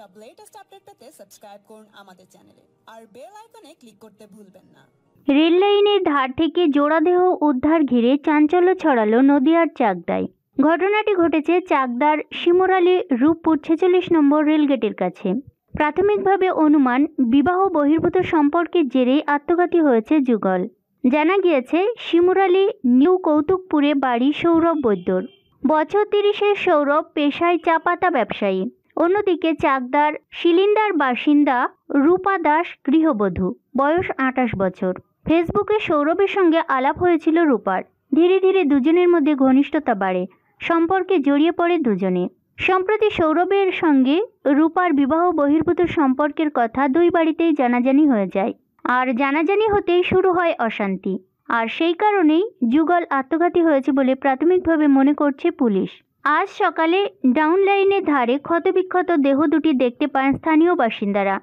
সব latest update পেতে subscribe করুন আমাদের চ্যানেলে আর বেল আইকনে ক্লিক করতে ভুলবেন না রেল লাইনের ধার থেকে জোড়াদেহ উদ্ধার ঘিরে চাঞ্চল্য ছড়ালো নদিয়ার চাকদায় ঘটনাটি ঘটেছে চাকদার শিমরালী রূপপুর ছেচল্লিশ নম্বর রেলগেটের কাছে প্রাথমিকভাবে অনুমান বিবাহ বহির্ভূত সম্পর্কের জেরেই আত্মঘাতী হয়েছে যুগল জানা গিয়েছে শিমুরালী নিউ কৌতুকপুরে বাড়ি সৌরভ বৈদ্যর বছর তিরিশের সৌরভ পেশায় চাপাতা ব্যবসায়ী অন্যদিকে চাকদার শিলিন্দার বাসিন্দা রূপা দাস গৃহবধূ বয়স আঠাশ বছর ফেসবুকে সৌরভের সঙ্গে আলাপ হয়েছিল রূপার ধীরে ধীরে দুজনের মধ্যে ঘনিষ্ঠতা বাড়ে সম্পর্কে জড়িয়ে পড়ে দুজনে সম্প্রতি সৌরভের সঙ্গে রূপার বিবাহ বহির্ভূত সম্পর্কের কথা দুই বাড়িতেই জানাজানি হয়ে যায় আর জানাজানি হতেই শুরু হয় অশান্তি আর সেই কারণেই যুগল আত্মঘাতী হয়েছে বলে প্রাথমিকভাবে মনে করছে পুলিশ আজ সকালে ডাউনলাইনের ধারে ক্ষতবিক্ষত দেহ দুটি দেখতে পান স্থানীয় বাসিন্দারা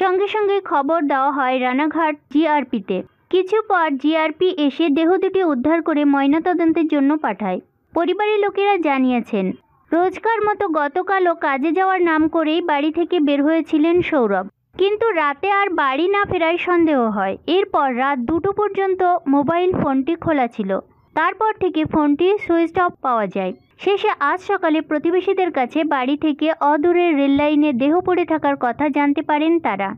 সঙ্গে সঙ্গে খবর দেওয়া হয় রানাঘাট জিআরপিতে কিছু পর জিআরপি এসে দেহ দুটি উদ্ধার করে ময়নাতদন্তের জন্য পাঠায় পরিবারের লোকেরা জানিয়েছেন রোজকার মতো গতকালও কাজে যাওয়ার নাম করেই বাড়ি থেকে বের হয়েছিলেন সৌরভ কিন্তু রাতে আর বাড়ি না ফেরায় সন্দেহ হয় এরপর রাত দুটো পর্যন্ত মোবাইল ফোনটি খোলা ছিল তারপর থেকে ফোনটি সুইচ অফ পাওয়া যায় শেষে আজ সকালে প্রতিবেশীদের কাছে বাড়ি থেকে অদূরে রেললাইনে দেহ পড়ে থাকার কথা জানতে পারেন তারা